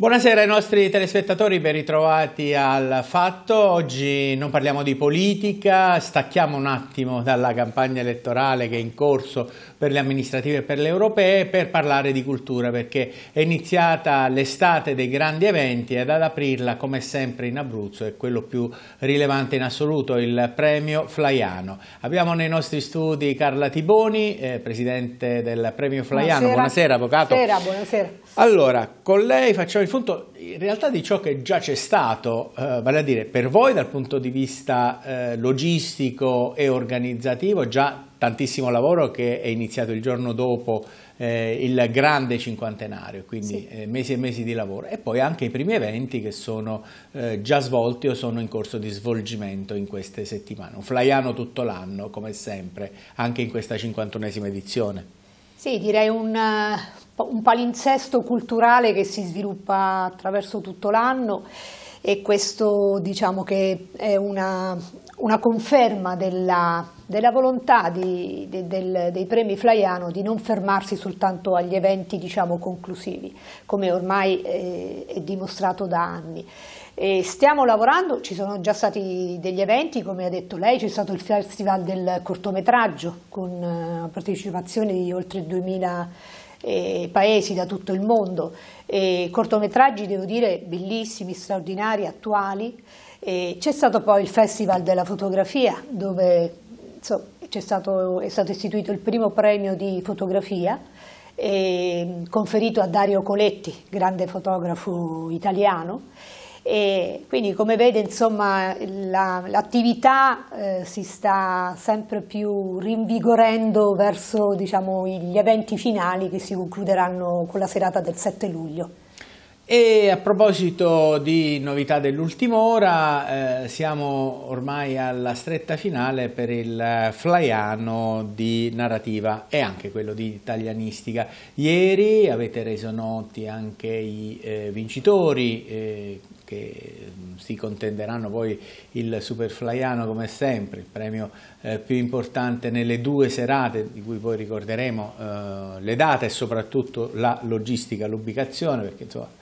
Buonasera ai nostri telespettatori, ben ritrovati al Fatto. Oggi non parliamo di politica, stacchiamo un attimo dalla campagna elettorale che è in corso per le amministrative e per le europee per parlare di cultura perché è iniziata l'estate dei grandi eventi ed ad aprirla come sempre in Abruzzo è quello più rilevante in assoluto, il premio Flaiano. Abbiamo nei nostri studi Carla Tiboni, eh, presidente del premio Flaiano. Buonasera, buonasera avvocato. Buonasera, buonasera. Allora, con lei facciamo il punto in realtà di ciò che già c'è stato, eh, vale a dire per voi dal punto di vista eh, logistico e organizzativo, già tantissimo lavoro che è iniziato il giorno dopo eh, il grande cinquantenario, quindi sì. Eh, mesi e mesi di lavoro e poi anche i primi eventi che sono eh, già svolti o sono in corso di svolgimento in queste settimane. Un flaiano tutto l'anno, come sempre, anche in questa 51esima edizione. Sì, direi un eh, un palinsesto culturale che si sviluppa attraverso tutto l'anno e questo diciamo che è una, una conferma della, della volontà di, de, del, dei premi Flaiano di non fermarsi soltanto agli eventi diciamo, conclusivi, come ormai eh, è dimostrato da anni. E stiamo lavorando, ci sono già stati degli eventi, come ha detto lei, c'è stato il Festival del cortometraggio con eh, partecipazione di oltre 2000 eh, paesi, da tutto il mondo, eh, cortometraggi devo dire bellissimi, straordinari, attuali. Eh, c'è stato poi il Festival della fotografia dove insomma, è, stato, è stato istituito il primo premio di fotografia conferito a Dario Coletti, grande fotografo italiano e quindi come vede insomma l'attività eh, si sta sempre più rinvigorendo verso diciamo, gli eventi finali che si concluderanno con la serata del 7 luglio. E a proposito di novità dell'ultima ora, eh, siamo ormai alla stretta finale per il flaiano di narrativa e anche quello di italianistica. Ieri avete reso noti anche i eh, vincitori eh, che mm, si contenderanno poi il super flaiano come sempre, il premio eh, più importante nelle due serate di cui poi ricorderemo eh, le date e soprattutto la logistica, l'ubicazione, perché insomma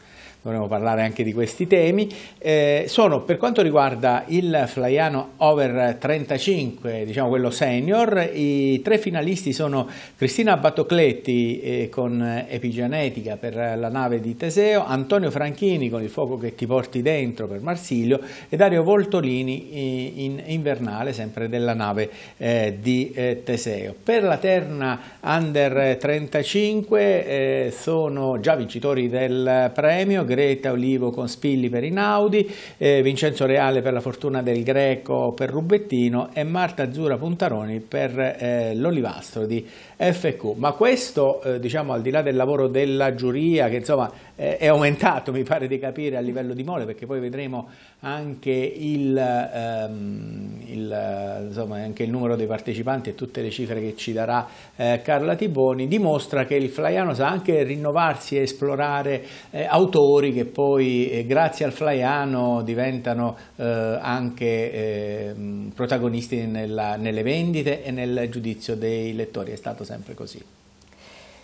dovremo parlare anche di questi temi, eh, sono per quanto riguarda il Flaiano Over 35, diciamo quello senior, i tre finalisti sono Cristina Battocletti eh, con Epigenetica per la nave di Teseo, Antonio Franchini con Il fuoco che ti porti dentro per Marsilio e Dario Voltolini eh, in invernale sempre della nave eh, di eh, Teseo. Per la terna Under 35 eh, sono già vincitori del premio, Greta Olivo con Spilli per Inaudi, eh, Vincenzo Reale per la fortuna del Greco per Rubettino e Marta Azzura Puntaroni per eh, l'Olivastro di FQ. Ma questo, eh, diciamo, al di là del lavoro della giuria, che insomma eh, è aumentato, mi pare di capire, a livello di mole, perché poi vedremo anche il, ehm, il, insomma, anche il numero dei partecipanti e tutte le cifre che ci darà eh, Carla Tiboni, dimostra che il Flaiano sa anche rinnovarsi e esplorare eh, autori giocatori che poi eh, grazie al Flaiano diventano eh, anche ehm, protagonisti nella, nelle vendite e nel giudizio dei lettori, è stato sempre così.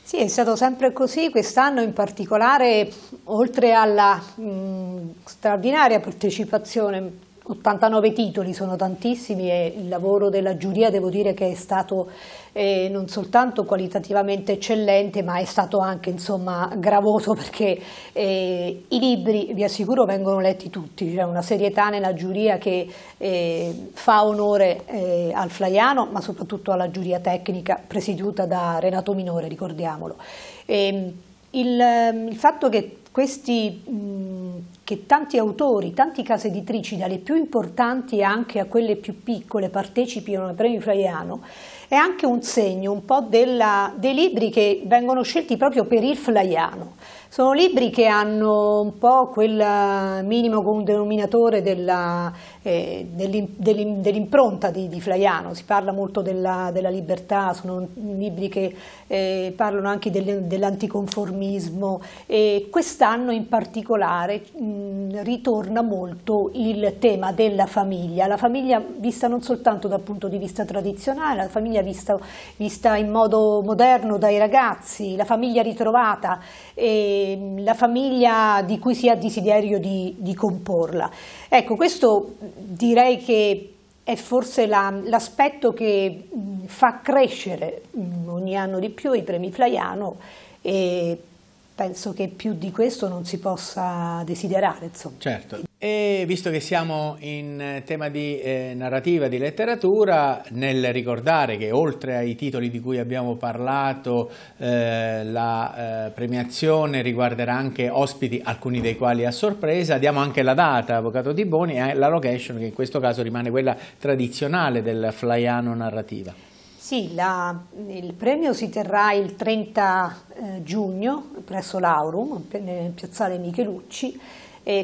Sì, è stato sempre così, quest'anno in particolare, oltre alla mh, mm, straordinaria partecipazione 89 titoli sono tantissimi e il lavoro della giuria devo dire che è stato eh, non soltanto qualitativamente eccellente ma è stato anche insomma gravoso perché eh, i libri vi assicuro vengono letti tutti, c'è una serietà nella giuria che eh, fa onore eh, al Flaiano ma soprattutto alla giuria tecnica presieduta da Renato Minore, ricordiamolo. E, ehm, il, ehm, il, fatto che questi mh, che tanti autori, tanti case editrici, dalle più importanti anche a quelle più piccole, partecipino al premio flaiano, è anche un segno un po' della, dei libri che vengono scelti proprio per il flaiano. Sono libri che hanno un po' quel eh, minimo denominatore eh, dell'impronta eh, dell di, di, Flaiano, si parla molto della, della libertà, sono libri che eh, parlano anche del, dell'anticonformismo e quest'anno in particolare mh, mm, ritorna molto il tema della famiglia, la famiglia vista non soltanto dal punto di vista tradizionale, la famiglia vista, vista in modo moderno dai ragazzi, la famiglia ritrovata. E, Ehm, la famiglia di cui si ha desiderio di, di comporla. Ecco, questo direi che è forse l'aspetto la, che fa crescere ogni anno di più i premi Flaiano e penso che più di questo non si possa desiderare. Insomma. Certo. E visto che siamo in eh, tema di eh, narrativa, di letteratura, nel ricordare che oltre ai titoli di cui abbiamo parlato, eh, la eh, premiazione riguarderà anche ospiti, alcuni dei quali a sorpresa, diamo anche la data, Avvocato Di Boni, e la location, che in questo caso rimane quella tradizionale del Flaiano Narrativa. Sì, la, il premio si terrà il 30 eh, giugno presso l'Aurum, nel piazzale Michelucci,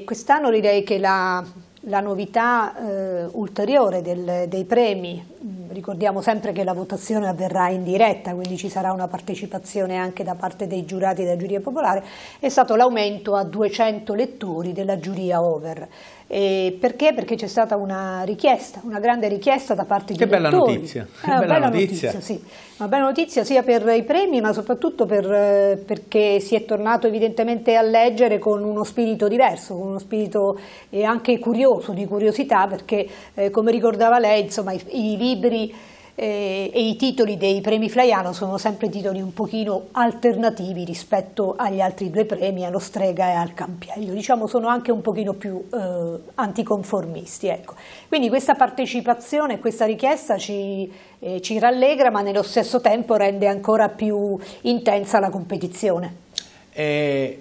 quest'anno direi che la, la novità eh, ulteriore del, dei premi ricordiamo sempre che la votazione avverrà in diretta, quindi ci sarà una partecipazione anche da parte dei giurati della giuria popolare, è stato l'aumento a 200 lettori della giuria over. E perché? Perché c'è stata una richiesta, una grande richiesta da parte che di bella lettori. Notizia. Eh, che bella, bella notizia. notizia sì. Una bella notizia sia per i premi ma soprattutto per, eh, perché si è tornato evidentemente a leggere con uno spirito diverso, con uno spirito eh, anche curioso, di curiosità, perché eh, come ricordava lei, insomma, i, i libri eh, e i titoli dei premi Flaiano sono sempre titoli un pochino alternativi rispetto agli altri due premi, allo Strega e al Campiello, diciamo sono anche un pochino più eh, anticonformisti. Ecco. Quindi questa partecipazione, questa richiesta ci, eh, ci rallegra ma nello stesso tempo rende ancora più intensa la competizione. Eh,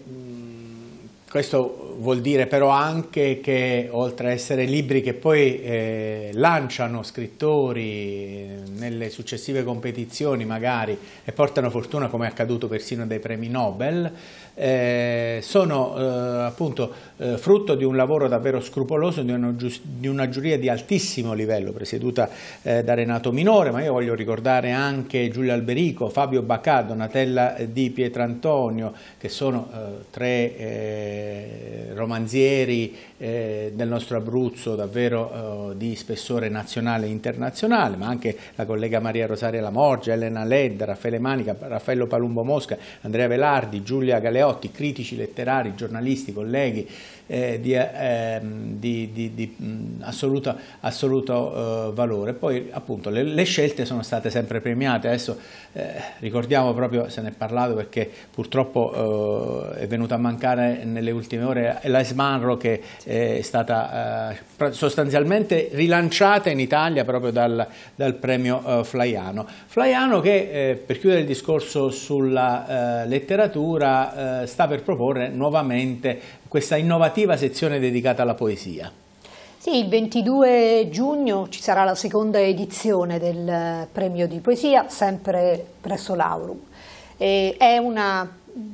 questo vuol dire però anche che oltre a essere libri che poi eh, lanciano scrittori eh, nelle successive competizioni magari e portano fortuna come è accaduto persino dai premi Nobel, eh, sono eh, appunto eh, frutto di un lavoro davvero scrupoloso, di una, di una giuria di altissimo livello presieduta eh, da Renato Minore, ma io voglio ricordare anche Giulio Alberico, Fabio Baccà, Donatella Di Pietrantonio, che sono eh, tre eh, romanzieri del nostro Abruzzo davvero di spessore nazionale e internazionale, ma anche la collega Maria Rosaria Lamorgia, Elena Ledda, Raffaele Manica, Raffaello Palumbo Mosca, Andrea Velardi, Giulia Galeotti, Galeotti, critici letterari, giornalisti, colleghi, eh, di, eh, di, di, di assoluto, assoluto eh, valore. Poi appunto le, le, scelte sono state sempre premiate, adesso eh, ricordiamo proprio, se ne è parlato perché purtroppo eh, è venuta a mancare nelle ultime ore la Smanro che è stata eh, sostanzialmente rilanciata in Italia proprio dal, dal premio Flaiano. Flaiano che per chiudere il discorso sulla letteratura sta per proporre nuovamente questa innovativa sezione dedicata alla poesia. Sì, il 22 giugno ci sarà la seconda edizione del eh, premio di poesia, sempre presso l'Aurum. E è una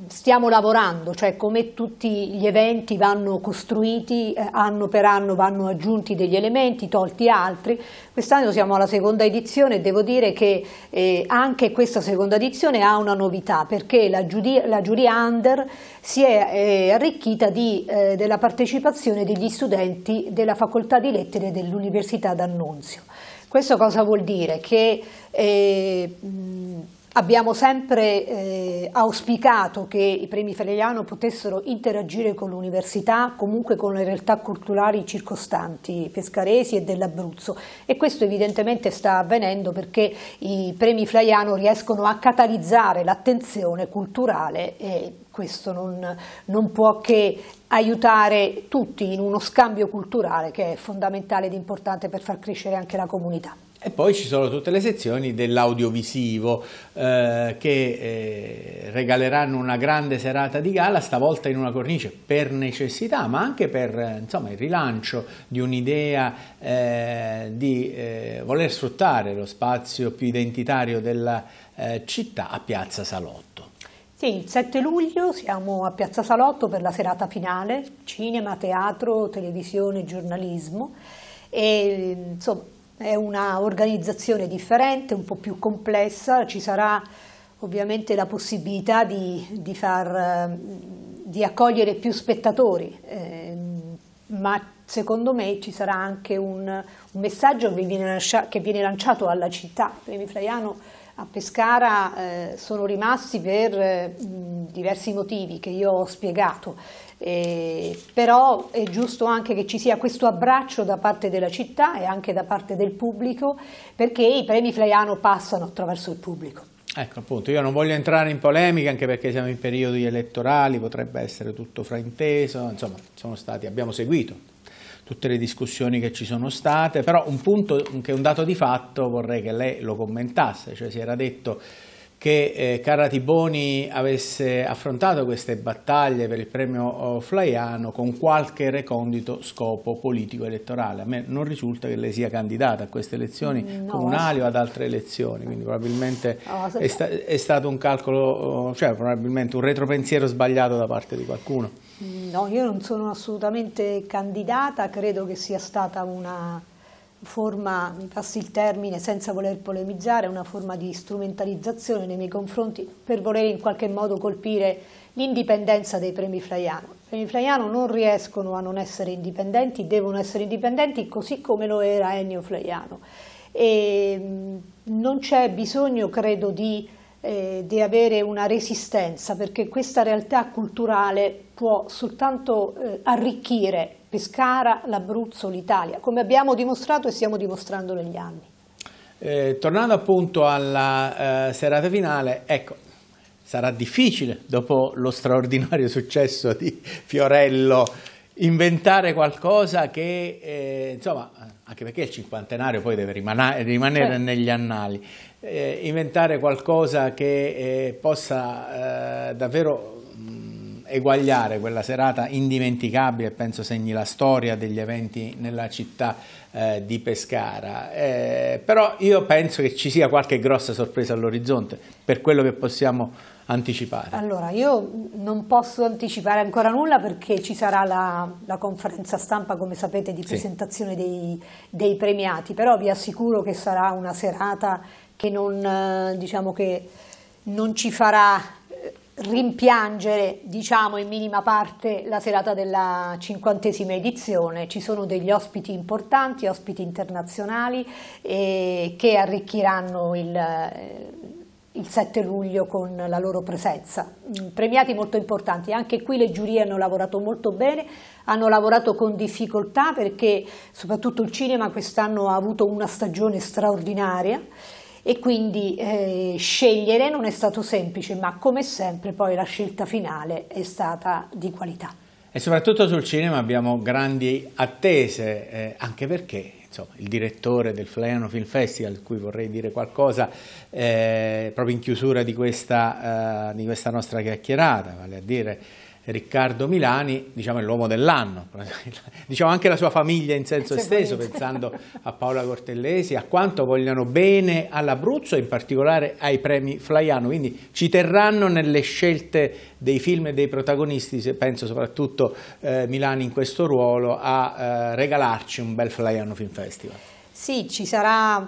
stiamo lavorando, cioè come tutti gli eventi vanno costruiti eh, anno per anno, vanno aggiunti degli elementi, tolti altri. Quest'anno siamo alla seconda edizione e devo dire che eh, anche questa seconda edizione ha una novità perché la giuria, la giuria under si è eh, arricchita di, eh, della partecipazione degli studenti della facoltà di lettere dell'Università d'Annunzio. Questo cosa vuol dire? Che eh, mh, Abbiamo sempre eh, auspicato che i premi Feleriano potessero interagire con l'università, comunque con le realtà culturali circostanti pescaresi e dell'Abruzzo e questo evidentemente sta avvenendo perché i premi Flaiano riescono a catalizzare l'attenzione culturale e questo non, non può che aiutare tutti in uno scambio culturale che è fondamentale ed importante per far crescere anche la comunità. E poi ci sono tutte le sezioni dell'audiovisivo eh, che eh, regaleranno una grande serata di gala, stavolta in una cornice per necessità, ma anche per insomma, il rilancio di un'idea eh, di eh, voler sfruttare lo spazio più identitario della eh, città a Piazza Salotto. Sì, il 7 luglio siamo a Piazza Salotto per la serata finale, cinema, teatro, televisione, giornalismo. E, insomma, è un'organizzazione differente, un po' più complessa, ci sarà ovviamente la possibilità di, di, far, eh, di accogliere più spettatori, eh, ma secondo me ci sarà anche un, un messaggio che viene, lancia, che viene, lanciato alla città. Premi Flaiano a Pescara eh, sono rimasti per eh, diversi motivi che io ho spiegato, eh, però è giusto anche che ci sia questo abbraccio da parte della città e anche da parte del pubblico perché i premi Flaiano passano attraverso il pubblico. Ecco appunto, io non voglio entrare in polemica anche perché siamo in periodi elettorali, potrebbe essere tutto frainteso, insomma stati, abbiamo seguito tutte le discussioni che ci sono state, però un punto che è un dato di fatto vorrei che lei lo commentasse, cioè si era detto che eh, Carra Tiboni avesse affrontato queste battaglie per il premio Flaiano con qualche recondito scopo politico-elettorale. A me non risulta che lei sia candidata a queste elezioni mm, no, comunali o ad altre elezioni, quindi probabilmente no, è, sta è, stato un calcolo, cioè probabilmente un retropensiero sbagliato da parte di qualcuno. Mm, no, io non sono assolutamente candidata, credo che sia stata una forma, mi passi il termine senza voler polemizzare, una forma di strumentalizzazione nei miei confronti per voler in qualche modo colpire l'indipendenza dei premi Flaiano. I premi Flaiano non riescono a non essere indipendenti, devono essere indipendenti così come lo era Ennio Flaiano. E mm, non c'è bisogno, credo, di eh, di avere una resistenza, perché questa realtà culturale può soltanto eh, arricchire Pescara, l'Abruzzo, l'Italia, come abbiamo dimostrato e stiamo dimostrando negli anni. Eh, tornando appunto alla eh, serata finale, ecco, sarà difficile dopo lo straordinario successo di Fiorello inventare qualcosa che, eh, insomma, anche perché il cinquantenario poi deve rimanere, certo. negli annali eh, inventare qualcosa che eh, possa eh, davvero mh, mm, eguagliare quella serata indimenticabile, penso segni la storia degli eventi nella città eh, di Pescara. Eh, però io penso che ci sia qualche grossa sorpresa all'orizzonte per quello che possiamo anticipare. Allora, io non posso anticipare ancora nulla perché ci sarà la, la conferenza stampa, come sapete, di presentazione sì. dei, dei premiati, però vi assicuro che sarà una serata che non, eh, diciamo che non ci farà eh, rimpiangere diciamo in minima parte la serata della cinquantesima edizione ci sono degli ospiti importanti ospiti internazionali eh, che arricchiranno il, eh, il 7 luglio con la loro presenza. Mm, premiati molto importanti, anche qui le giurie hanno lavorato molto bene, hanno lavorato con difficoltà perché soprattutto il cinema quest'anno ha avuto una stagione straordinaria e quindi eh, scegliere non è stato semplice, ma come sempre poi la scelta finale è stata di qualità. E soprattutto sul cinema abbiamo grandi attese, eh, anche perché insomma, il direttore del Flaiano Film Festival, cui vorrei dire qualcosa, eh, proprio in chiusura di questa, eh, di questa nostra chiacchierata, vale a dire Riccardo Milani, diciamo, è l'uomo dell'anno, diciamo anche la sua famiglia in senso esteso, pensando a Paola Cortellesi, a quanto vogliano bene all'Abruzzo e in particolare ai premi Flaiano, quindi ci terranno nelle scelte dei film e dei protagonisti, penso soprattutto eh, Milani in questo ruolo, a eh, regalarci un bel Flaiano Film Festival. Sì, ci sarà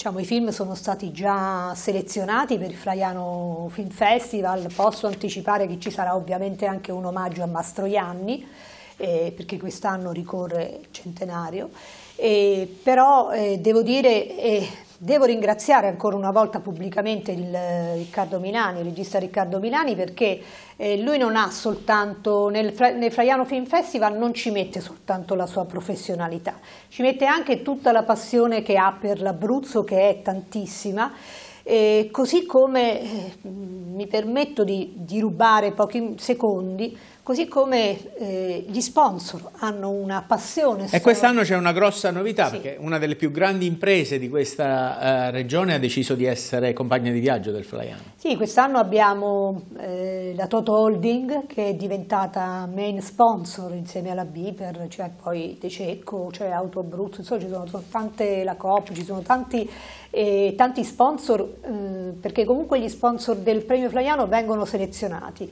diciamo, i film sono stati già selezionati per il Fraiano Film Festival, posso anticipare che ci sarà ovviamente anche un omaggio a Mastroianni, eh, perché quest'anno ricorre il centenario, eh, però eh, devo dire eh, Devo ringraziare ancora una volta pubblicamente il, eh, Riccardo Milani, il regista Riccardo Milani, perché eh, lui non ha soltanto, nel, nel, Fraiano Film Festival non ci mette soltanto la sua professionalità, ci mette anche tutta la passione che ha per l'Abruzzo, che è tantissima, e così come eh, mi permetto di, di rubare pochi secondi Così come eh, gli sponsor hanno una passione. E quest'anno c'è una grossa novità, sì. perché una delle più grandi imprese di questa eh, regione ha deciso di essere compagna di viaggio del Flaiano. Sì, quest'anno abbiamo eh, la Toto Holding che è diventata main sponsor insieme alla Biper, cioè poi De Cecco, cioè Auto Abruzzo, insomma ci sono, sono tante, la Coop, ci sono tanti, eh, tanti sponsor, eh, perché comunque gli sponsor del premio Flaiano vengono selezionati.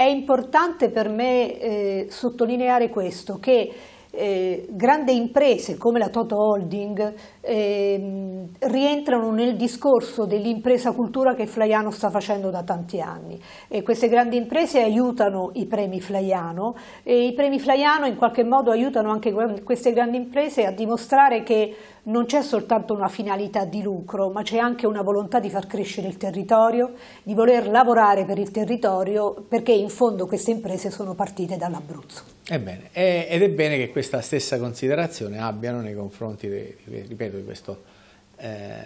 È importante per me eh, sottolineare questo, che eh, grandi imprese come la Toto Holding eh, rientrano nel discorso dell'impresa cultura che Flaiano sta facendo da tanti anni. E queste grandi imprese aiutano i premi Flaiano e i premi Flaiano in qualche modo aiutano anche queste grandi imprese a dimostrare che non c'è soltanto una finalità di lucro, ma c'è anche una volontà di far crescere il territorio, di voler lavorare per il territorio, perché in fondo queste imprese sono partite dall'Abruzzo. Ebbene, eh, ed è bene che questa stessa considerazione abbiano nei confronti, ripeto, di, questo, eh,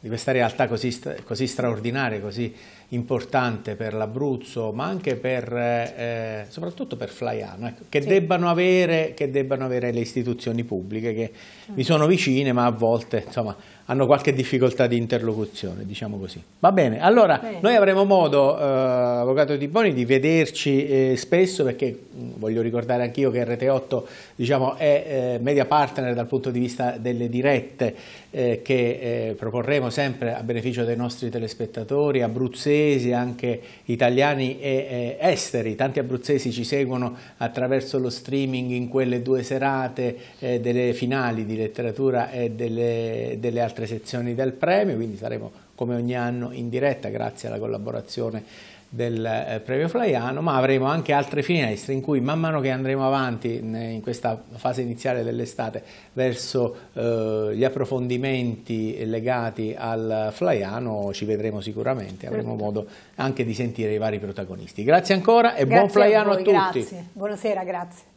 di questa realtà così, così straordinaria, così importante per l'Abruzzo, ma anche per, eh, soprattutto per Flaiano, ecco, che, sì. debbano avere, che, debbano avere, le istituzioni pubbliche che ah. mi sono vicine, ma a volte insomma, hanno qualche difficoltà di interlocuzione, diciamo così. Va bene, allora bene. noi avremo modo, eh, Avvocato Di Boni, di vederci eh, spesso, perché mm, voglio ricordare anch'io che RT8 diciamo, è eh, media partner dal punto di vista delle dirette eh, che eh, proporremo sempre a beneficio dei nostri telespettatori abruzzesi, abruzzesi, anche italiani e eh, esteri. Tanti abruzzesi ci seguono attraverso lo streaming in quelle due serate eh, delle finali di letteratura e delle, delle altre sezioni del premio, quindi saremo come ogni anno in diretta grazie alla collaborazione del eh, premio Flaiano, ma avremo anche altre finestre in cui man mano che andremo avanti in questa fase iniziale dell'estate verso eh, gli approfondimenti legati al Flaiano ci vedremo sicuramente, avremo certo. modo anche di sentire i vari protagonisti. Grazie ancora e grazie buon Flaiano a, voi, a tutti. Grazie. Buonasera, grazie.